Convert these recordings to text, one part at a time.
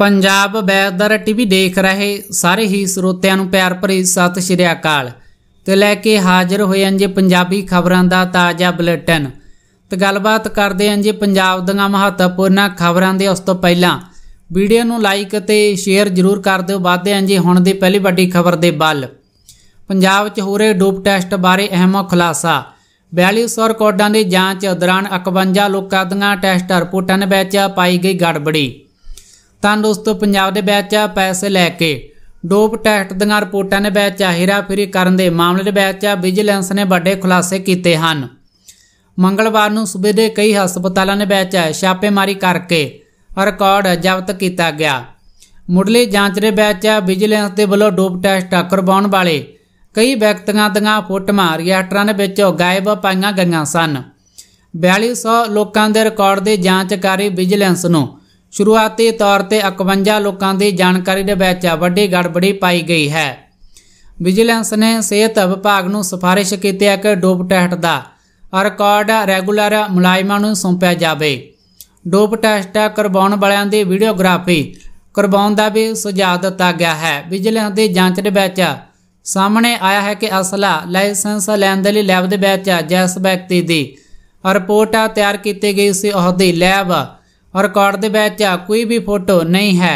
Punjab weather TV ਦੇਖ ਰਹੇ ਸਾਰੇ ਹੀ ਸਰੋਤਿਆਂ ਨੂੰ ਪਿਆਰ ਭਰੀ ਸਤਿ ਸ਼੍ਰੀ ਅਕਾਲ ਤੇ ਲੈ ਕੇ ਹਾਜ਼ਰ ਹੋਏ ਹਾਂ ਜੀ ਪੰਜਾਬੀ ਖਬਰਾਂ ਦਾ ਤਾਜ਼ਾ ਬੁਲੇਟਿਨ ਤੇ ਗੱਲਬਾਤ ਕਰਦੇ ਹਾਂ ਜੀ ਪੰਜਾਬ ਦੀਆਂ ਮਹੱਤਵਪੂਰਨ ਖਬਰਾਂ ਦੇ ਉਸ ਤੋਂ ਪਹਿਲਾਂ ਵੀਡੀਓ ਨੂੰ ਲਾਈਕ ਤੇ ਸ਼ੇਅਰ ਜ਼ਰੂਰ ਕਰ ਦਿਓ ਵਾਦੇ ਹਾਂ ਜੀ ਹੁਣ ਦੀ ਪਹਿਲੀ ਵੱਡੀ ਖਬਰ ਦੇ ਵੱਲ ਪੰਜਾਬ 'ਚ ਹੋ ਰਹੇ ਡੋਪ ਟੈਸਟ ਬਾਰੇ ਅਹਿਮ ਖੁਲਾਸਾ 4200 ਕੋਡਾਂ ਦੀ ਜਾਂਚ ਦੌਰਾਨ 51 ਲੋਕਾਂ ਦੀਆਂ ਟੈਸਟ ਰਿਪੋਰਟਾਂ ਵਿੱਚ ਪਾਈ ਗਈ ਗੜਬੜੀ ਤਾਂ ਦੋਸਤੋ ਪੰਜਾਬ ਦੇ ਵਿੱਚ ਪੈਸੇ ਲੈ ਕੇ ਡੋਪ ਟੈਸਟ ਦੀਆਂ ਰਿਪੋਰਟਾਂ ਦੇ ਵਿੱਚ ਫਰੀ ਕਰਨ ਦੇ ਮਾਮਲੇ ਦੇ ਵਿੱਚ ਵਿਜੀਲੈਂਸ ਨੇ ਵੱਡੇ ਖੁਲਾਸੇ ਕੀਤੇ ਹਨ ਮੰਗਲਵਾਰ ਨੂੰ ਸੂਬੇ ਦੇ ਕਈ ਹਸਪਤਾਲਾਂ ਦੇ ਵਿੱਚ ਛਾਪੇਮਾਰੀ ਕਰਕੇ ਰਿਕਾਰਡ ਜ਼ਬਤ ਕੀਤਾ ਗਿਆ ਮੁੱਢਲੀ ਜਾਂਚ ਦੇ ਵਿੱਚ ਵਿਜੀਲੈਂਸ ਦੇ ਵੱਲੋਂ ਡੋਪ ਟੈਸਟ ਕਰਵਾਉਣ ਵਾਲੇ ਕਈ ਵਿਅਕਤੀਆਂ ਦੀਆਂ ਫੋਟੋਆਂ ਰਿਐਕਟਰਾਂ ਦੇ ਵਿੱਚੋਂ ਗਾਇਬ ਪਾਈਆਂ ਗਈਆਂ ਸਨ 4200 ਲੋਕਾਂ ਦੇ ਰਿਕਾਰਡ ਦੀ ਜਾਂਚ ਕਰੀ ਵਿਜੀਲੈਂਸ ਨੂੰ ਸ਼ੁਰੂਆਤੀ ਤੌਰ ਤੇ 51 ਲੋਕਾਂ ਦੀ ਜਾਣਕਾਰੀ ਦੇ ਵਿੱਚ ਵੱਡੀ ਗੜਬੜੀ ਪਾਈ ਗਈ ਹੈ ਵਿਜੀਲੈਂਸ ਨੇ ਸਿਹਤ ਵਿਭਾਗ ਨੂੰ ਸਿਫਾਰਿਸ਼ ਕੀਤੀ ਹੈ ਕਿ ਡੋਪ ਟੈਸਟ ਦਾ ਰਿਕਾਰਡ ਰੈਗੂਲਰ ਮੁਲਾਜ਼ਮਾਂ ਨੂੰ ਸੌਂਪਿਆ ਜਾਵੇ ਡੋਪ ਟੈਸਟ ਕਰਵਾਉਣ ਵਾਲਿਆਂ ਦੀ ਵੀਡੀਓਗ੍ਰਾਫੀ ਕਰਵਾਉਣ ਦਾ ਵੀ ਸੁਝਾਅ ਦਿੱਤਾ ਗਿਆ ਹੈ ਵਿਜੀਲੈਂਸ ਦੀ ਜਾਂਚ ਦੇ ਵਿੱਚ ਸਾਹਮਣੇ ਆਇਆ ਹੈ ਕਿ ਅਸਲਾ ਲਾਇਸੈਂਸ ਲੈਣ ਦੇ ਲਈ ਲੈਬ ਦੇ ਵਿੱਚ ਜੈਸ ਵਿਅਕਤੀ ਦੀ ਰਿਪੋਰਟ ਤਿਆਰ ਕੀਤੀ ਗਈ ਸੀ ਉਹਦੀ ਲੈਬ ਰਿਕਾਰਡ ਦੇ ਵਿੱਚ ਕੋਈ ਵੀ ਫੋਟੋ ਨਹੀਂ ਹੈ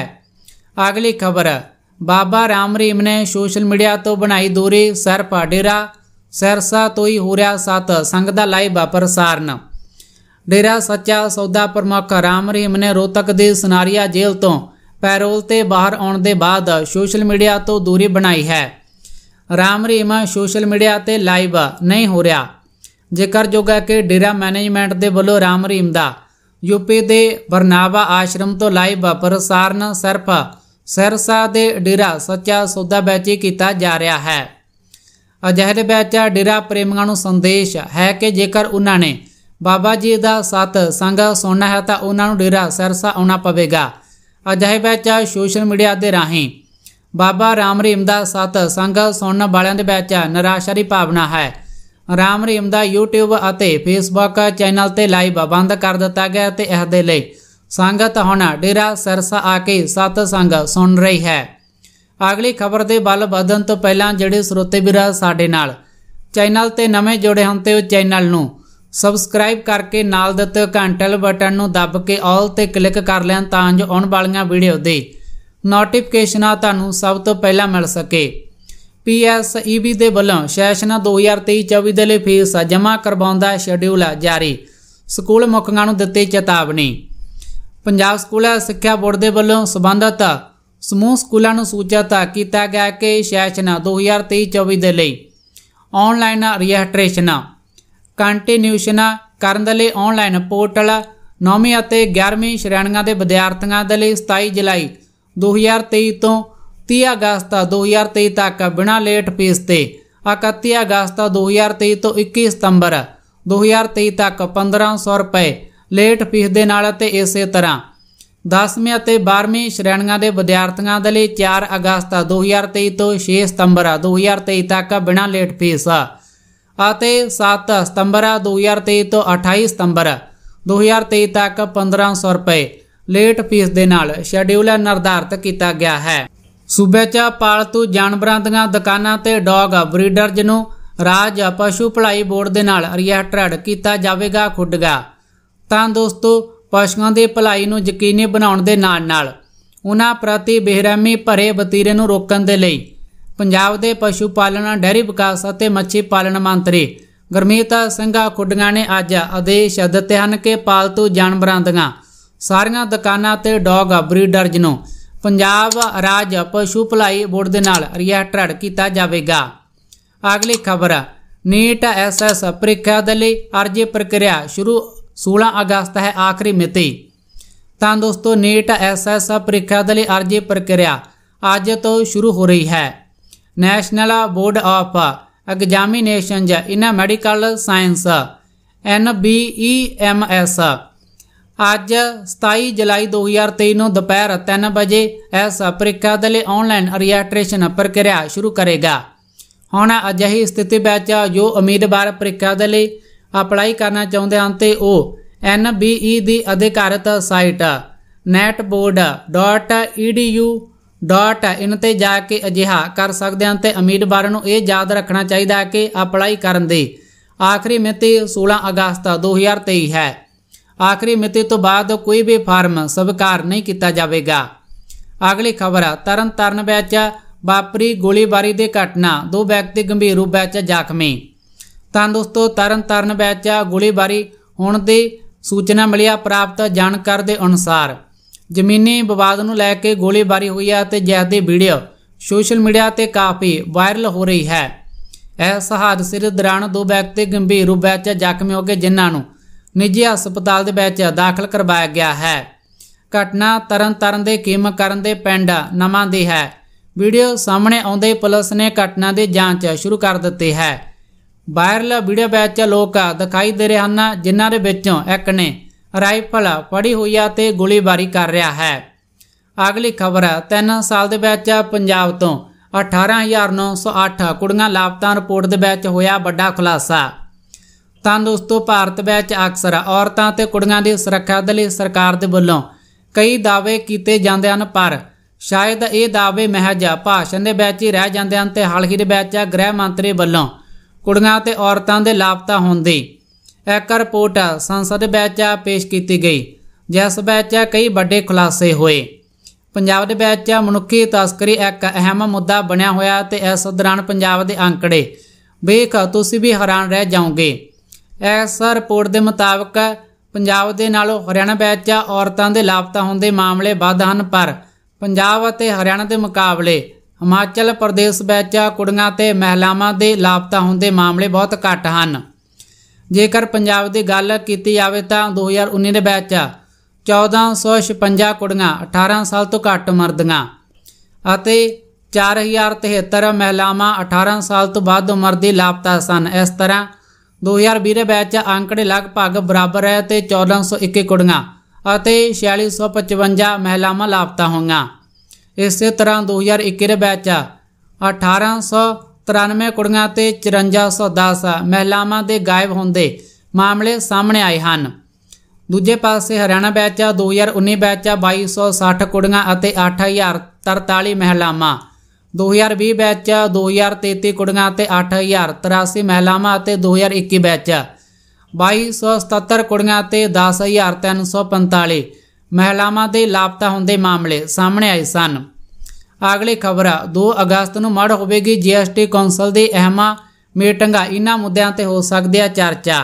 ਅਗਲੀ ਖਬਰ ਬਾਬਾ ਰਾਮਰੀਮ ਨੇ ਸੋਸ਼ਲ ਮੀਡੀਆ ਤੋਂ ਬਣਾਈ ਦੂਰੀ ਸਰ ਪਾਡੇਰਾ ਸਰਸਾ ਤੋਂ ਹੀ ਹੋ ਰਿਹਾ ਸਤ ਸੰਗ ਦਾ ਲਾਈਵ ਪ੍ਰਸਾਰਣ ਡੇਰਾ ਸੱਚਾ ਸੌਦਾ ਪ੍ਰਮੁੱਖ ਰਾਮਰੀਮ ਨੇ ਰੋਤਕ ਦੇ ਸਨਾਰੀਆ ਜੇਲ੍ਹ ਤੋਂ ਪੈਰੋਲ ਤੇ ਬਾਹਰ ਆਉਣ ਦੇ ਬਾਅਦ ਸੋਸ਼ਲ ਮੀਡੀਆ ਤੋਂ ਦੂਰੀ ਬਣਾਈ ਹੈ ਰਾਮਰੀਮ ਸੋਸ਼ਲ ਮੀਡੀਆ ਤੇ ਲਾਈਵ ਨਹੀਂ ਹੋ ਰਿਹਾ ਜੇਕਰ ਜੋਗਾ ਕਿ ਡੇਰਾ ਮੈਨੇਜਮੈਂਟ ਦੇ ਵੱਲੋਂ ਰਾਮਰੀਮ ਦਾ ਯੂਪੀ ਦੇ ਬਰਨਾਵਾ ਆਸ਼ਰਮ ਤੋਂ ਲਾਈਵ ਪ੍ਰਸਾਰਣ ਸਿਰਫ ਸਰਸਾ ਦੇ ਡੇਰਾ ਸੱਚਾ ਸੌਦਾ ਵਿੱਚ ਕੀਤਾ ਜਾ ਰਿਹਾ ਹੈ ਅਜਿਹੇ ਵਿੱਚ ਡੇਰਾ ਪ੍ਰੇਮੀਆਂ ਨੂੰ ਸੰਦੇਸ਼ ਹੈ ਕਿ ਜੇਕਰ ਉਹਨਾਂ ਨੇ ਬਾਬਾ ਜੀ ਦਾ ਸਾਥ ਸੰਗ ਸੁਣਨਾ ਹੈ ਤਾਂ ਉਹਨਾਂ ਨੂੰ ਡੇਰਾ ਸਰਸਾ ਆਉਣਾ ਪਵੇਗਾ ਅਜਿਹੇ ਵਿੱਚ ਸੋਸ਼ਲ ਮੀਡੀਆ ਦੇ ਰਾਹੀਂ ਬਾਬਾ ਰਾਮ ਰਹੀਮ ਦਾ ਸਾਥ ਸੰਗ ਸੁਣਨ ਵਾਲਿਆਂ ਦੇ ਵਿੱਚ ਨਿਰਾਸ਼ਾ ਦੀ ਭਾਵਨਾ ਹੈ ਰਾਮ ਰਹੀਮ ਦਾ YouTube ਅਤੇ Facebook ਚੈਨਲ ਤੇ ਲਾਈਵ ਬੰਦ ਕਰ ਦਿੱਤਾ ਗਿਆ ਤੇ ਇਸ ਦੇ ਲਈ ਸੰਗਤ ਹੁਣ ਡੇਰਾ ਸਰਸਾ ਆ ਕੇ ਸਤ ਸੰਗ ਸੁਣ ਰਹੀ ਹੈ ਅਗਲੀ ਖਬਰ ਦੇ ਵੱਲ ਵਧਣ ਤੋਂ ਪਹਿਲਾਂ ਜਿਹੜੇ ਸਰੋਤੇ ਵੀਰਾ ਸਾਡੇ ਨਾਲ ਚੈਨਲ ਤੇ ਨਵੇਂ ਜੁੜੇ ਹਨ ਤੇ ਉਹ ਚੈਨਲ ਨੂੰ ਸਬਸਕ੍ਰਾਈਬ ਕਰਕੇ ਨਾਲ ਦਿੱਤੇ ਘੰਟਲ ਬਟਨ ਨੂੰ ਦੱਬ ਕੇ ਆਲ ਤੇ ਕਲਿੱਕ ਕਰ ਲੈਣ ਤਾਂ ਜੋ ਆਉਣ ਵਾਲੀਆਂ ਵੀਡੀਓ ਦੇ ਨੋਟੀਫਿਕੇਸ਼ਨਾਂ ਤੁਹਾਨੂੰ ਸਭ ਤੋਂ ਪਹਿਲਾਂ ਮਿਲ ਸਕੇ ਪੀਐਸਈਬੀ ਦੇ ਵੱਲੋਂ ਸੈਸਨਾ 2023 2023-24 ਦੇ ਲਈ ਫੀਸ ਜਮ੍ਹਾਂ ਕਰਵਾਉਣ ਦਾ ਸ਼ੈਡਿਊਲ ਜਾਰੀ ਸਕੂਲ ਮੁਖੀਆਂ ਨੂੰ ਦਿੱਤੀ ਚੇਤਾਵਨੀ ਪੰਜਾਬ ਸਕੂਲ ਸਿੱਖਿਆ ਬੋਰਡ ਦੇ ਵੱਲੋਂ ਸਬੰਧਤ ਸਮੂਹ ਸਕੂਲਾਂ ਨੂੰ ਸੂਚਿਤ ਕੀਤਾ ਗਿਆ ਕਿ ਸੈਸਨਾ 2023 2023-24 ਦੇ ਲਈ ਆਨਲਾਈਨ ਰਜਿਸਟ੍ਰੇਸ਼ਨ ਕੰਟੀਨਿਊਸ਼ਨ ਕਰਨ ਦੇ ਲਈ ਆਨਲਾਈਨ ਪੋਰਟਲ 9ਵੀਂ ਅਤੇ 11ਵੀਂ ਸ਼੍ਰੇਣੀਆਂ ਦੇ ਵਿਦਿਆਰਥੀਆਂ ਦੇ ਲਈ 27 ਜੁਲਾਈ 2023 ਤੋਂ 30 ਅਗਸਤ 2023 ਤੱਕ ਬਿਨਾਂ ਲੇਟ ਫੀਸ ਤੇ 31 ਅਗਸਤ 2023 ਤੋਂ 21 ਸਤੰਬਰ 2023 ਤੱਕ 1500 ਰੁਪਏ ਲੇਟ ਫੀਸ ਦੇ ਨਾਲ ਅਤੇ ਇਸੇ ਤਰ੍ਹਾਂ 10ਵੀਂ ਅਤੇ 12ਵੀਂ ਸ਼੍ਰੇਣੀਆਂ ਦੇ ਵਿਦਿਆਰਥੀਆਂ ਦੇ ਲਈ 4 ਅਗਸਤ 2023 ਤੋਂ 6 ਸਤੰਬਰ 2023 ਤੱਕ ਬਿਨਾਂ ਲੇਟ ਫੀਸ ਅਤੇ 7 ਸਤੰਬਰ 2023 ਤੋਂ 28 ਸਤੰਬਰ 2023 ਤੱਕ 1500 ਰੁਪਏ ਲੇਟ ਫੀਸ ਦੇ ਨਾਲ ਸ਼ੈਡਿਊਲ ਨਿਰਧਾਰਤ ਕੀਤਾ ਗਿਆ ਹੈ ਸੂਬੇ 'ਚ ਪਾਲਤੂ ਜਾਨਵਰਾਂ ਦੀਆਂ ਦੁਕਾਨਾਂ ਤੇ ਡੌਗ ਬਰੀਡਰਜ਼ ਨੂੰ ਰਾਜ ਪਸ਼ੂ ਭਲਾਈ ਬੋਰਡ ਦੇ ਨਾਲ ਰਿਜਿਸਟਰਡ ਕੀਤਾ ਜਾਵੇਗਾ ਖੁੱਡਗਾ ਤਾਂ ਦੋਸਤੋ ਪਸ਼ੂਆਂ ਦੀ ਭਲਾਈ ਨੂੰ ਯਕੀਨੀ ਬਣਾਉਣ ਦੇ ਨਾਲ ਨਾਲ ਉਹਨਾਂ ਪ੍ਰਤੀ ਬੇਰਹਿਮੀ ਭਰੇ ਵਤੀਰੇ ਨੂੰ ਰੋਕਣ ਦੇ ਲਈ ਪੰਜਾਬ ਦੇ ਪਸ਼ੂ ਪਾਲਣ ਡੈਰੀ ਵਿਕਾਸ ਅਤੇ ਮੱਛੀ ਪਾਲਣ ਮੰਤਰੀ ਗਰਮੀਤ ਸਿੰਘਾ ਖੁੱਡੀਆਂ ਨੇ ਅੱਜ ਆਦੇਸ਼ ਦਿੱਤੇ ਹਨ ਕਿ ਪਾਲਤੂ ਜਾਨਵਰਾਂ ਦੀਆਂ ਸਾਰੀਆਂ ਦੁਕਾਨਾਂ ਤੇ ਡੌਗ ਬਰੀਡਰਜ਼ ਨੂੰ ਪੰਜਾਬ ਰਾਜ ਪਸ਼ੂ ਭਲਾਈ ਬੋਰਡ ਦੇ ਨਾਲ ਰਿਹਟਰੜ ਕੀਤਾ ਜਾਵੇਗਾ ਅਗਲੀ ਖਬਰ ਨੀਟ ਐਸਐਸ ਪ੍ਰੀਖਿਆ ਦੇ ਲਈ ਅਰਜ਼ੀ ਪ੍ਰਕਿਰਿਆ ਸ਼ੁਰੂ 16 ਅਗਸਤ ਹੈ ਆਖਰੀ ਮਿਤੀ ਤਾਂ ਦੋਸਤੋ ਨੀਟ ਐਸਐਸ ਪ੍ਰੀਖਿਆ ਦੇ ਲਈ ਅਰਜ਼ੀ ਪ੍ਰਕਿਰਿਆ ਅੱਜ ਤੋਂ ਸ਼ੁਰੂ ਹੋ ਰਹੀ ਹੈ ਨੈਸ਼ਨਲ ਬੋਰਡ ਆਫ ਐਗਜ਼ਾਮੀਨੇਸ਼ਨ ਜਾਂ ਇਨ ਮੈਡੀਕਲ ਸਾਇੰਸ ਐਨਬੀਈਐਮਐਸ ਅੱਜ 27 ਜੁਲਾਈ 2023 ਨੂੰ ਦੁਪਹਿਰ 3 ਵਜੇ ਇਸ ਅਪ੍ਰਿਕਾ ਦੇ ਲਈ ਆਨਲਾਈਨ ਰਜਿਸਟ੍ਰੇਸ਼ਨ ਪ੍ਰਕਿਰਿਆ ਸ਼ੁਰੂ ਕਰੇਗਾ ਹੁਣ ਅਜਿਹੀ ਸਥਿਤੀ ਵਿੱਚ ਜੋ ਉਮੀਦਵਾਰ ਪ੍ਰੀਖਿਆ ਦੇ ਲਈ ਅਪਲਾਈ ਕਰਨਾ ਚਾਹੁੰਦੇ ਹਨ ਤੇ ਉਹ NBE ਦੀ ਅਧਿਕਾਰਤ ਸਾਈਟ netboard.edu.in ਤੇ ਜਾ ਕੇ ਅਜਿਹਾ ਕਰ ਸਕਦੇ ਹਨ ਤੇ ਉਮੀਦਵਾਰ ਨੂੰ ਇਹ ਯਾਦ ਰੱਖਣਾ ਚਾਹੀਦਾ ਹੈ ਕਿ ਅਪਲਾਈ ਕਰਨ ਦੀ ਆਖਰੀ ਮਿਤੀ 16 ਅਗਸਤ 2023 ਹੈ ਆਖਰੀ ਮਿਤੀ ਤੋਂ ਬਾਅਦ ਕੋਈ ਵੀ ਫਾਰਮ ਸਵੀਕਾਰ ਨਹੀਂ ਕੀਤਾ ਜਾਵੇਗਾ ਅਗਲੀ ਖਬਰ ਤਰਨ ਤਰਨ ਵਿੱਚ ਵਾਪਰੀ ਗੋਲੀਬਾਰੀ ਦੀ ਘਟਨਾ ਦੋ ਵਿਅਕਤੀ ਗੰਭੀਰ ਰੂਪ ਵਿੱਚ ਜ਼ਖਮੀ ਤਾਂ ਦੋਸਤੋ ਤਰਨ ਤਰਨ ਵਿੱਚ ਗੋਲੀਬਾਰੀ ਹੋਣ ਦੀ ਸੂਚਨਾ ਮਿਲਿਆ ਪ੍ਰਾਪਤ ਜਾਣਕਾਰ ਦੇ ਅਨੁਸਾਰ ਜ਼ਮੀਨੀ ਵਿਵਾਦ ਨੂੰ ਲੈ ਕੇ ਗੋਲੀਬਾਰੀ ਹੋਈ ਹੈ ਤੇ ਜਿਸ ਦੀ ਵੀਡੀਓ ਸੋਸ਼ਲ ਮੀਡੀਆ ਤੇ ਕਾਫੀ ਵਾਇਰਲ ਹੋ ਰਹੀ ਹੈ ਇਸ ਹਾਦਸੇ ਦੇ ਦੌਰਾਨ ਦੋ ਵਿਅਕਤੀ ਗੰਭੀਰ ਰੂਪ ਵਿੱਚ ਜ਼ਖਮੀ ਹੋ ਗਏ ਜਿਨ੍ਹਾਂ ਨੂੰ ਨਿੱਜੀ ਹਸਪਤਾਲ ਦੇ ਵਿੱਚ ਦਾਖਲ ਕਰਵਾਇਆ ਗਿਆ ਹੈ ਘਟਨਾ ਤਰਨਤਾਰਨ ਦੇ ਕਰਨ ਦੇ ਪਿੰਡ ਨਵਾਂ ਦੀ ਹੈ ਵੀਡੀਓ ਸਾਹਮਣੇ ਆਉਂਦੇ ਹੀ ਪੁਲਿਸ ਨੇ ਘਟਨਾ ਦੀ ਜਾਂਚ ਸ਼ੁਰੂ ਕਰ ਦਿੱਤੀ ਹੈ ਵਾਇਰਲ ਵੀਡੀਓ ਵਿੱਚ ਲੋਕ ਦਿਖਾਈ ਦੇ ਰਹੇ ਹਨ ਜਿਨ੍ਹਾਂ ਦੇ ਵਿੱਚੋਂ ਇੱਕ ਨੇ ਰਾਈਫਲ ਫੜੀ ਹੋਈ ਹੈ ਤੇ ਗੋਲੀਬਾਰੀ ਕਰ ਰਿਹਾ ਹੈ ਅਗਲੀ ਖਬਰ 3 ਸਾਲ ਦੇ ਵਿੱਚ ਪੰਜਾਬ ਤੋਂ 18908 ਕੁੜੀਆਂ ਲਾਪਤਾ ਰਿਪੋਰਟ ਦੇ ਵਿੱਚ ਹੋਇਆ ਵੱਡਾ ਖੁਲਾਸਾ ਤਾਂ ਦੋਸਤੋ ਭਾਰਤ ਵਿੱਚ ਅਕਸਰ ਔਰਤਾਂ ਤੇ ਕੁੜੀਆਂ ਦੀ ਸੁਰੱਖਿਆ ਦੇ ਲਈ ਸਰਕਾਰ ਦੇ ਵੱਲੋਂ ਕਈ ਦਾਅਵੇ ਕੀਤੇ ਜਾਂਦੇ ਹਨ ਪਰ ਸ਼ਾਇਦ ਇਹ ਦਾਅਵੇ ਮਹਿਜ ਭਾਸ਼ਣ ਦੇ ਵਿੱਚ ਹੀ ਰਹਿ ਜਾਂਦੇ ਹਨ ਤੇ ਹਾਲ ਹੀ ਦੇ ਵਿੱਚ ਗ੍ਰਹਿ ਮੰਤਰੀ ਵੱਲੋਂ ਕੁੜੀਆਂ ਤੇ ਔਰਤਾਂ ਦੇ ਲਾਪਤਾ ਹੋਣ ਦੀ ਇੱਕ ਰਿਪੋਰਟ ਸੰਸਦ ਵਿੱਚ ਪੇਸ਼ ਕੀਤੀ ਗਈ ਜਿਸ ਵਿੱਚ ਕਈ ਵੱਡੇ ਖੁਲਾਸੇ ਹੋਏ ਪੰਜਾਬ ਦੇ ਵਿੱਚ ਮਨੁੱਖੀ ਤਸਕਰੀ ਇੱਕ ਅਹਿਮ ਮੁੱਦਾ ਬਣਿਆ ਹੋਇਆ ਤੇ ਇਸ ਦੌਰਾਨ ਪੰਜਾਬ ਦੇ ਅੰਕੜੇ ਵੇਖ ਤੁਸੀਂ ਵੀ ਹੈਰਾਨ ਰਹਿ ਜਾਓਗੇ ਇਸ ਰਿਪੋਰਟ ਦੇ ਮੁਤਾਬਕ ਪੰਜਾਬ ਦੇ ਨਾਲੋਂ ਹਰਿਆਣਾ ਵਿੱਚ ਔਰਤਾਂ ਦੇ ਲਾਪਤਾ ਹੋਣ ਦੇ ਮਾਮਲੇ ਵੱਧ ਹਨ ਪਰ ਪੰਜਾਬ ਅਤੇ ਹਰਿਆਣਾ ਦੇ ਮੁਕਾਬਲੇ ਹਿਮਾਚਲ ਪ੍ਰਦੇਸ਼ ਵਿੱਚ ਕੁੜੀਆਂ ਤੇ ਮਹਿਲਾਵਾਂ ਦੇ ਲਾਪਤਾ ਹੋਣ ਦੇ ਮਾਮਲੇ ਬਹੁਤ ਘੱਟ ਹਨ ਜੇਕਰ ਪੰਜਾਬ ਦੀ ਗੱਲ ਕੀਤੀ ਜਾਵੇ ਤਾਂ 2019 ਦੇ ਵਿੱਚ 1456 ਕੁੜੀਆਂ 18 ਸਾਲ ਤੋਂ ਘੱਟ ਮਰਦੀਆਂ ਅਤੇ 4073 ਮਹਿਲਾਵਾਂ 18 ਸਾਲ ਤੋਂ ਵੱਧ ਉਮਰ ਦੀ ਲਾਪਤਾ ਸਨ ਇਸ ਤਰ੍ਹਾਂ 2020 ਦੇ ਵਿੱਚ ਅੰਕੜੇ ਲਗਭਗ ਬਰਾਬਰ ਹੈ ਤੇ 1421 ਕੁੜੀਆਂ ਅਤੇ 4655 ਮਹਿਲਾਵਾਂ ਲਾਪਤਾ ਹੋਈਆਂ ਇਸੇ ਤਰ੍ਹਾਂ 2021 ਦੇ ਵਿੱਚ 1893 ਕੁੜੀਆਂ ਤੇ 5410 ਮਹਿਲਾਵਾਂ ਦੇ ਗਾਇਬ ਹੁੰਦੇ ਮਾਮਲੇ ਸਾਹਮਣੇ ਆਏ ਹਨ ਦੂਜੇ ਪਾਸੇ ਹਰਿਆਣਾ ਵਿੱਚ 2019 ਵਿੱਚ 2260 ਕੁੜੀਆਂ ਅਤੇ 8043 ਮਹਿਲਾਵਾਂ 2020 ਬੈਚ 2033 ਕੁੜੀਆਂ ਅਤੇ 8083 ਮਹਿਲਾਵਾਂ ਅਤੇ 2021 ਬੈਚ 2277 ਕੁੜੀਆਂ ਅਤੇ 10345 ਮਹਿਲਾਵਾਂ ਦੇ ਲਾਪਤਾ ਹੁੰਦੇ ਮਾਮਲੇ ਸਾਹਮਣੇ ਆਏ ਸਨ ਅਗਲੀ ਖਬਰ 2 ਅਗਸਤ ਨੂੰ ਮੜ ਹੋਵੇਗੀ ਜੀਐਸਟੀ ਕੌਂਸਲ ਦੀ ਅਹਿਮ ਮੀਟਿੰਗਾਂ ਇਹਨਾਂ ਮੁੱਦਿਆਂ ਤੇ ਹੋ ਸਕਦੀ ਹੈ ਚਰਚਾ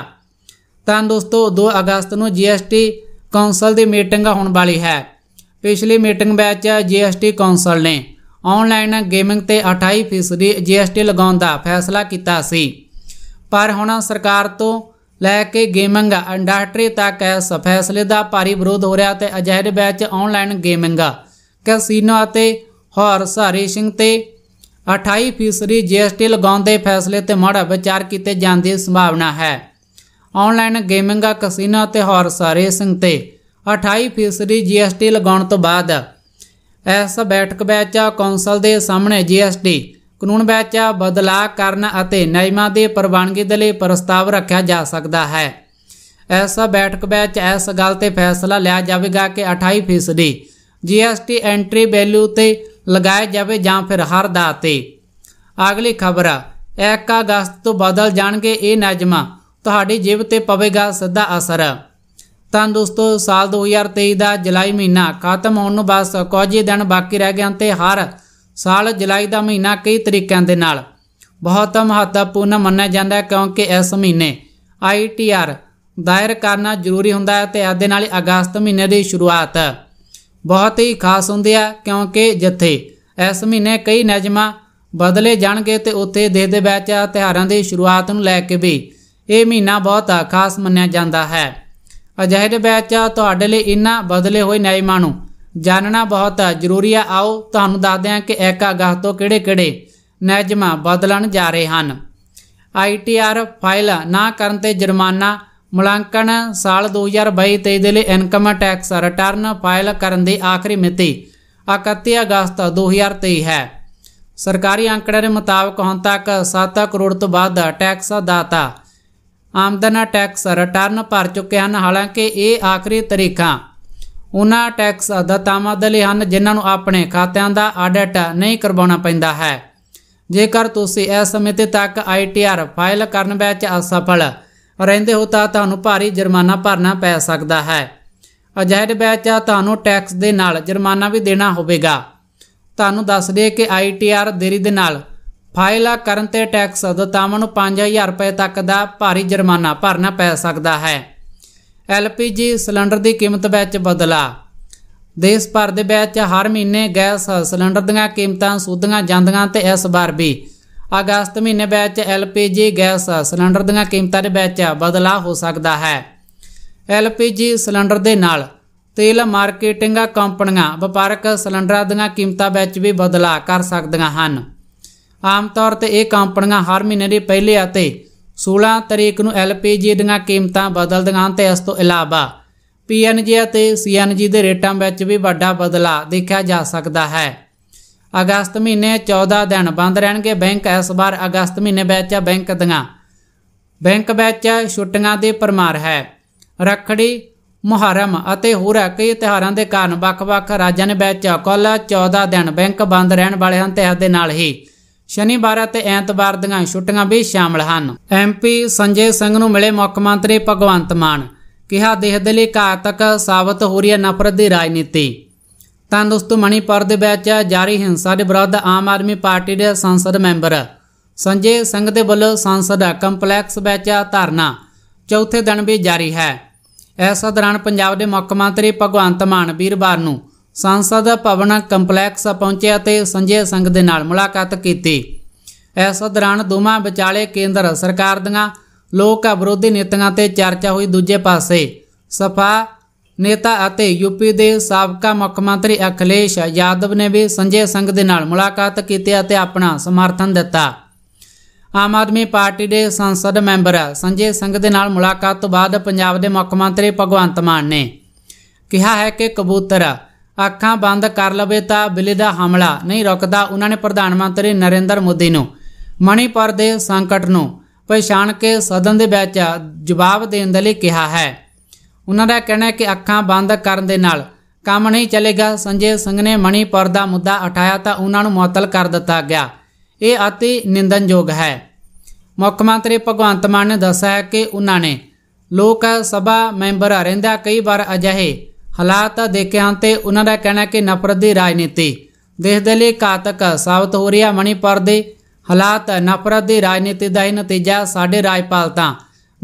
ਤਾਂ ਦੋਸਤੋ 2 ਅਗਸਤ ਨੂੰ ਜੀਐਸਟੀ ਕੌਂਸਲ ਦੀ ਮੀਟਿੰਗ ਹੋਣ ਵਾਲੀ ਹੈ ਪਿਛਲੀ ਮੀਟਿੰਗ ਵਿੱਚ ਜੀਐਸਟੀ ਕੌਂਸਲ ਨੇ ਆਨਲਾਈਨ ਗੇਮਿੰਗ ਤੇ 28% ਜੀਐਸਟੀ ਲਗਾਉਣ ਦਾ ਫੈਸਲਾ ਕੀਤਾ ਸੀ ਪਰ ਹੁਣ ਸਰਕਾਰ ਤੋਂ ਲੈ ਕੇ ਗੇਮਿੰਗ ਇੰਡਸਟਰੀ ਤੱਕ ਇਸ ਫੈਸਲੇ ਦਾ ਭਾਰੀ ਵਿਰੋਧ ਹੋ ਰਿਹਾ ਤੇ ਅਜਿਹੇ ਵਿੱਚ ਆਨਲਾਈਨ ਗੇਮਿੰਗ ਕੈਸੀਨੋ ਅਤੇ ਸਾਰੇ ਰੇਸ਼ਿੰਗ ਤੇ 28% ਜੀਐਸਟੀ ਲਗਾਉਣ ਦੇ ਫੈਸਲੇ ਤੇ ਮਾੜਾ ਵਿਚਾਰ ਕੀਤੇ ਜਾਣ ਦੀ ਸੰਭਾਵਨਾ ਹੈ ਆਨਲਾਈਨ ਗੇਮਿੰਗ ਕੈਸੀਨੋ ਅਤੇ ਸਾਰੇ ਰੇਸ਼ਿੰਗ ਤੇ 28% ਜੀਐਸਟੀ ਲਗਾਉਣ ਤੋਂ ਬਾਅਦ ਇਸ ਬੈਠਕ ਵਿੱਚ ਕੌਂਸਲ ਦੇ ਸਾਹਮਣੇ ਜੀਐਸਟੀ ਕਾਨੂੰਨ ਵਿੱਚ ਬਦਲਾਅ ਕਰਨ ਅਤੇ ਨਿਯਮਾਂ ਦੇ ਪ੍ਰਵਾਨਗੀ ਦੇ ਲਈ ਪ੍ਰਸਤਾਵ ਰੱਖਿਆ ਜਾ ਸਕਦਾ ਹੈ ਇਸ ਬੈਠਕ ਵਿੱਚ ਇਸ ਗੱਲ ਤੇ ਫੈਸਲਾ ਲਿਆ ਜਾਵੇਗਾ ਕਿ 28% ਜੀਐਸਟੀ ਐਂਟਰੀ ਵੈਲਿਊ ਤੇ ਲਗਾਇਆ ਜਾਵੇ ਜਾਂ ਫਿਰ ਹਰ ਦਾ ਤੇ ਅਗਲੀ ਖਬਰ 1 ਅਗਸਤ ਤੋਂ ਬਦਲ ਜਾਣਗੇ ਇਹ ਨਿਯਮ ਤੁਹਾਡੀ ਜੇਬ ਤੇ ਪਵੇਗਾ ਸਿੱਧਾ ਅਸਰ ਤਾਂ ਦੋਸਤੋ ਸਾਲ 2023 ਦਾ ਜੁਲਾਈ ਮਹੀਨਾ ਖਤਮ ਹੋਣ ਨੂੰ ਬਸ ਕੁਝ ਹੀ ਦਿਨ ਬਾਕੀ ਰਹਿ ਗਏ ਹਨ ਤੇ ਹਰ ਸਾਲ ਜੁਲਾਈ ਦਾ ਮਹੀਨਾ ਕਈ ਤਰੀਕਿਆਂ ਦੇ ਨਾਲ ਬਹੁਤ ਮਹੱਤਵਪੂਰਨ ਮੰਨਿਆ ਜਾਂਦਾ ਹੈ ਕਿਉਂਕਿ ਇਸ ਮਹੀਨੇ ਆਈਟੀਆਰ ਦਾਇਰ ਕਰਨਾ ਜ਼ਰੂਰੀ ਹੁੰਦਾ ਹੈ ਤੇ ਅੱਦੇ ਨਾਲ ਅਗਸਤ ਮਹੀਨੇ ਦੀ ਸ਼ੁਰੂਆਤ ਬਹੁਤ ਹੀ ਖਾਸ ਹੁੰਦੀ ਹੈ ਕਿਉਂਕਿ ਜਿੱਥੇ ਇਸ ਮਹੀਨੇ ਕਈ ਨਿਯਮਾਂ ਬਦਲੇ ਜਾਣਗੇ ਤੇ ਉੱਥੇ ਦੇ ਦੇ ਵਿੱਚ ਤਿਹਾਰਾਂ ਦੀ ਸ਼ੁਰੂਆਤ ਨੂੰ ਲੈ ਕੇ ਵੀ ਇਹ ਮਹੀਨਾ ਬਹੁਤ ਖਾਸ ਮੰਨਿਆ ਜਾਂਦਾ ਹੈ ਅਜਿਹੇ ਵਿੱਚ ਤੁਹਾਡੇ ਲਈ ਇਨਾ ਬਦਲੇ ਹੋਏ ਨਿਯਮਾਂ ਨੂੰ ਜਾਣਨਾ ਬਹੁਤ ਜ਼ਰੂਰੀ ਆ ਆਓ ਤੁਹਾਨੂੰ ਦੱਸ ਦਿਆਂ ਕਿ ਅਗਸਤ ਤੋਂ ਕਿਹੜੇ-ਕਿਹੜੇ ਨਿਯਮਾਂ ਬਦਲਣ ਜਾ ਰਹੇ ਹਨ ਆਈਟੀਆਰ ਫਾਈਲ ਨਾ ਕਰਨ ਤੇ ਜੁਰਮਾਨਾ ਮੁਲਾਂਕਣ ਸਾਲ 2022-23 ਦੇ ਲਈ ਇਨਕਮ ਟੈਕਸ ਰਿਟਰਨ ਫਾਈਲ ਕਰਨ ਦੀ ਆਖਰੀ ਮਿਤੀ 31 ਅਗਸਤ 2023 ਹੈ ਸਰਕਾਰੀ ਅੰਕੜਿਆਂ ਦੇ ਮੁਤਾਬਕ ਹੁਣ ਤੱਕ 7 ਕਰੋੜ ਤੋਂ ਵੱਧ ਟੈਕਸ ਦਾਤਾ ਆਮਦਨ ਟੈਕਸ ਰਿਟਰਨ ਭਰ ਚੁੱਕੇ ਹਨ ਹਾਲਾਂਕਿ ਇਹ ਆਖਰੀ ਤਰੀਕਾਂ ਉਹਨਾਂ ਟੈਕਸ ਅਦਾਤਾਵਾਂ ਦੇ ਲਈ ਹਨ ਜਿਨ੍ਹਾਂ ਨੂੰ ਆਪਣੇ ਖਾਤਿਆਂ ਦਾ ਆਡਿਟ ਨਹੀਂ ਕਰਵਾਉਣਾ ਪੈਂਦਾ ਹੈ ਜੇਕਰ ਤੁਸੀਂ ਇਸ ਸਮੇਂ ਤੱਕ ਆਈਟੀਆਰ ਫਾਈਲ ਕਰਨ ਵਿੱਚ ਅਸਫਲ ਰਹਿੰਦੇ ਹੋ ਤਾਂ ਤੁਹਾਨੂੰ ਭਾਰੀ ਜੁਰਮਾਨਾ ਭਰਨਾ ਪੈ ਸਕਦਾ ਹੈ ਅਜਿਹੇ ਵਿੱਚ ਤੁਹਾਨੂੰ ਟੈਕਸ ਦੇ ਨਾਲ ਜੁਰਮਾਨਾ ਵੀ ਦੇਣਾ ਹੋਵੇਗਾ ਤੁਹਾਨੂੰ ਦੱਸ ਦੇ ਕਿ ਆਈਟੀਆਰ ਦੇਰੀ ਦੇ ਨਾਲ ਫਾਇਲਾ ਕਰਨ ਤੇ ਟੈਕਸ ਅਦਾਤਾਵਾਂ ਨੂੰ 5000 ਰੁਪਏ ਤੱਕ ਦਾ ਭਾਰੀ ਜੁਰਮਾਨਾ ਭਰਨਾ ਪੈ ਸਕਦਾ ਹੈ ਐਲਪੀਜੀ ਸਿਲੰਡਰ ਦੀ ਕੀਮਤ ਵਿੱਚ ਬਦਲਾ ਦੇਸ਼ ਭਰ ਦੇ ਵਿੱਚ ਹਰ ਮਹੀਨੇ ਗੈਸ ਸਿਲੰਡਰ ਦੀਆਂ ਕੀਮਤਾਂ ਸੁਧੀਆਂ ਜਾਂਦੀਆਂ ਤੇ ਇਸ ਵਾਰ ਵੀ ਅਗਸਤ ਮਹੀਨੇ ਵਿੱਚ ਐਲਪੀਜੀ ਗੈਸ ਸਿਲੰਡਰ ਦੀਆਂ ਕੀਮਤਾਂ ਦੇ ਵਿੱਚ ਬਦਲਾ ਹੋ ਸਕਦਾ ਹੈ ਐਲਪੀਜੀ ਸਿਲੰਡਰ ਦੇ ਨਾਲ ਤੇਲ ਮਾਰਕੀਟਿੰਗ ਕੰਪਨੀਆਂ ਵਪਾਰਕ ਸਿਲੰਡਰਾਂ ਦੀਆਂ ਕੀਮਤਾਂ ਵਿੱਚ ਵੀ ਬਦਲਾ ਕਰ ਸਕਦੀਆਂ ਹਨ ਆਮ ਤੌਰ ਤੇ ਇਹ ਕੰਪਨੀਆਂ ਹਰ ਮਹੀਨੇ ਦੇ ਪਹਿਲੇ ਅਤੇ 16 ਤਰੀਕ ਨੂੰ ਐਲਪੀਜੀ ਦੀਆਂ ਕੀਮਤਾਂ ਬਦਲਦੀਆਂ ਤੇ ਇਸ ਤੋਂ ਇਲਾਵਾ ਪੀਐਨਜੀ ਅਤੇ ਸੀਐਨਜੀ ਦੇ ਰੇਟਾਂ ਵਿੱਚ ਵੀ ਵੱਡਾ ਬਦਲਾ ਦੇਖਿਆ ਜਾ ਸਕਦਾ ਹੈ ਅਗਸਤ ਮਹੀਨੇ 14 ਦਿਨ ਬੰਦ ਰਹਿਣਗੇ ਬੈਂਕ ਇਸ ਵਾਰ ਅਗਸਤ ਮਹੀਨੇ ਵਿੱਚ ਬੈਂਕ ਦੀਆਂ ਬੈਂਕ ਵਿੱਚ ਛੁੱਟੀਆਂ ਦੇ ਪਰਮਾਰ ਹੈ ਰਖੜੀ ਮੁਹਰਮ ਅਤੇ ਹੋਰ ਕਈ ਤਿਹਾਰਾਂ ਦੇ ਕਾਰਨ ਵੱਖ-ਵੱਖ ਰਾਜਾਂ ਦੇ ਵਿੱਚ ਕੁੱਲ 14 ਦਿਨ ਬੈਂਕ ਬੰਦ ਰਹਿਣ ਵਾਲੇ ਹਨ ਤੇ ਇਸ ਦੇ ਨਾਲ ਹੀ ਸ਼ਨੀਵਾਰ ਅਤੇ ਐਤਵਾਰ ਦੀਆਂ ਛੁੱਟੀਆਂ ਵੀ ਸ਼ਾਮਲ ਹਨ ਐਮਪੀ ਸੰਜੇ ਸਿੰਘ ਨੂੰ ਮਿਲੇ ਮੁੱਖ ਮੰਤਰੀ ਭਗਵੰਤ ਮਾਨ ਕਿਹਾ ਦੇਹ ਦੇ ਲਈ ਘਾਤਕ ਸਾਬਤ ਹੋ ਰਹੀ ਹੈ ਨਫ਼ਰਤ ਦੀ ਰਾਜਨੀਤੀ ਤਾਂ ਦੋਸਤੋ ਮਣੀਪੁਰ ਦੇ ਵਿੱਚ ਜਾਰੀ ਹਿੰਸਾ ਦੇ ਵਿਰੁੱਧ ਆਮ ਆਦਮੀ ਪਾਰਟੀ ਦੇ ਸੰਸਦ ਮੈਂਬਰ ਸੰਜੇ ਸਿੰਘ ਦੇ ਵੱਲੋਂ ਸੰਸਦ ਕੰਪਲੈਕਸ ਵਿੱਚ ਧਰਨਾ ਚੌਥੇ ਦਿਨ ਵੀ ਜਾਰੀ ਹੈ ਇਸ ਦੌਰਾਨ ਪੰਜਾਬ ਦੇ ਮੁੱਖ ਮੰਤਰੀ ਭਗਵੰਤ ਮਾਨ ਵੀਰਵਾਰ ਨੂੰ ਸੰਸਦ ਭਵਨ ਕੰਪਲੈਕਸ ਪਹੁੰਚੇ ਅਤੇ ਸੰਜੇ ਸੰਘ ਦੇ ਨਾਲ ਮੁਲਾਕਾਤ ਕੀਤੀ ਇਸ ਦੌਰਾਨ ਦੋਵਾਂ ਵਿਚਾਲੇ ਕੇਂਦਰ ਸਰਕਾਰ ਦੀਆਂ ਲੋਕ ਵਿਰੋਧੀ ਨੀਤੀਆਂ ਤੇ ਚਰਚਾ ਹੋਈ ਦੂਜੇ ਪਾਸੇ ਸਪਾ ਨੇਤਾ ਅਤੇ ਯੂਪੀ ਦੇ ਸਾਬਕਾ ਮੁੱਖ ਮੰਤਰੀ ਅਖਲੇਸ਼ ਯਾਦਵ ਨੇ ਵੀ ਸੰਜੇ ਸੰਘ ਦੇ ਨਾਲ ਮੁਲਾਕਾਤ ਕੀਤੀ ਅਤੇ ਆਪਣਾ ਸਮਰਥਨ ਦਿੱਤਾ ਆਮ ਆਦਮੀ ਪਾਰਟੀ ਦੇ ਸੰਸਦ ਮੈਂਬਰ ਸੰਜੇ ਸੰਘ ਦੇ ਨਾਲ ਮੁਲਾਕਾਤ ਤੋਂ ਬਾਅਦ ਪੰਜਾਬ ਦੇ ਮੁੱਖ ਮੰਤਰੀ ਭਗਵੰਤ ਮਾਨ ਨੇ ਕਿਹਾ ਹੈ ਕਿ ਕਬੂਤਰ ਅੱਖਾਂ ਬੰਦ ਕਰ ਲਵੇ ਤਾਂ ਬਿੱਲੇ ਦਾ ਹਮਲਾ ਨਹੀਂ ਰੁਕਦਾ ਉਹਨਾਂ ਨੇ ਪ੍ਰਧਾਨ ਮੰਤਰੀ ਨਰਿੰਦਰ ਮੋਦੀ ਨੂੰ ਮਣੀਪੁਰ ਦੇ ਸੰਕਟ ਨੂੰ ਪਛਾਣ ਕੇ ਸਦਨ ਦੇ ਵਿੱਚ ਜਵਾਬ ਦੇਣ ਦੇ ਲਈ ਕਿਹਾ ਹੈ ਉਹਨਾਂ ਦਾ ਕਹਿਣਾ ਹੈ ਕਿ ਅੱਖਾਂ ਬੰਦ ਕਰਨ ਦੇ ਨਾਲ ਕੰਮ ਨਹੀਂ ਚੱਲੇਗਾ ਸੰਜੇ ਸਿੰਘ ਨੇ ਮਣੀਪੁਰ ਦਾ ਮੁੱਦਾ ਉਠਾਇਆ ਤਾਂ ਉਹਨਾਂ ਨੂੰ ਮੁਅਤਲ ਕਰ ਦਿੱਤਾ ਗਿਆ ਇਹ ਅਤੀ ਨਿੰਦਨਯੋਗ ਹੈ ਮੁੱਖ ਮੰਤਰੀ ਭਗਵੰਤ ਮਾਨ ਨੇ ਦੱਸਿਆ ਕਿ ਉਹਨਾਂ ਨੇ ਲੋਕ ਸਭਾ ਮੈਂਬਰ ਰਹਿੰਦਾ ਕਈ ਵਾਰ ਅਜਿਹੇ ਹਾਲਾਤ ਦੇਖਿਆ ਤੇ ਉਹਨਾਂ ਦਾ ਕਹਿਣਾ ਕਿ ਨਫ਼ਰਤ ਦੀ ਰਾਜਨੀਤੀ ਦੇਸ਼ ਦੇ ਲਈ ਕਾਤਕ ਸਾਬਤ ਹੋ ਰਿਹਾ ਮਣੀਪੁਰ ਦੇ ਹਾਲਾਤ ਨਫ਼ਰਤ ਦੀ ਰਾਜਨੀਤੀ ਦਾ ਹੀ ਨਤੀਜਾ ਸਾਡੇ ਰਾਜਪਾਲ ਤਾਂ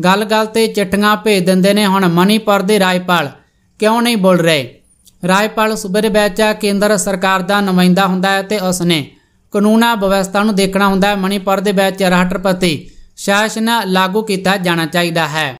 ਗੱਲ-ਗੱਲ ਤੇ ਚਿੱਠੀਆਂ ਭੇਜ ਦਿੰਦੇ ਨੇ ਹੁਣ ਮਣੀਪੁਰ ਦੇ ਰਾਜਪਾਲ ਕਿਉਂ ਨਹੀਂ ਬੋਲ ਰਹੇ ਰਾਜਪਾਲ ਸੁਬਰੇ ਬੈਚਾ ਕੇਂਦਰ ਸਰਕਾਰ ਦਾ ਨੁਮਾਇੰਦਾ ਹੁੰਦਾ ਹੈ ਤੇ ਉਸ ਨੇ ਕਾਨੂੰਨਾ ਵਿਵਸਥਾ ਨੂੰ ਦੇਖਣਾ ਹੁੰਦਾ ਹੈ ਮਣੀਪੁਰ ਦੇ ਵਿੱਚ ਰਾਸ਼ਟਰਪਤੀ ਸ਼ਾਸਨ ਲਾਗੂ ਕੀਤਾ ਜਾਣਾ ਚਾਹੀਦਾ ਹੈ